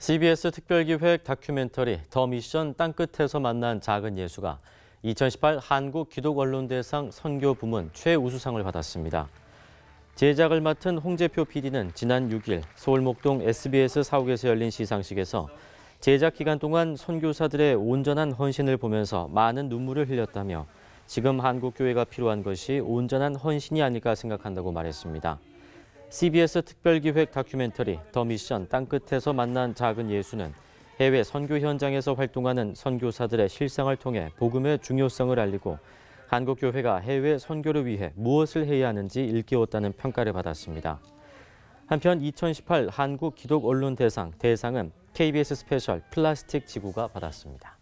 CBS 특별기획 다큐멘터리 더 미션 땅끝에서 만난 작은 예수가 2018 한국 기독 언론대상 선교 부문 최우수상을 받았습니다. 제작을 맡은 홍재표 PD는 지난 6일 서울 목동 SBS 사옥에서 열린 시상식에서 제작 기간 동안 선교사들의 온전한 헌신을 보면서 많은 눈물을 흘렸다며 지금 한국 교회가 필요한 것이 온전한 헌신이 아닐까 생각한다고 말했습니다. CBS 특별기획 다큐멘터리 더 미션 땅끝에서 만난 작은 예수는 해외 선교 현장에서 활동하는 선교사들의 실상을 통해 복음의 중요성을 알리고 한국 교회가 해외 선교를 위해 무엇을 해야 하는지 일깨웠다는 평가를 받았습니다. 한편 2018 한국 기독 언론 대상 대상은 KBS 스페셜 플라스틱 지구가 받았습니다.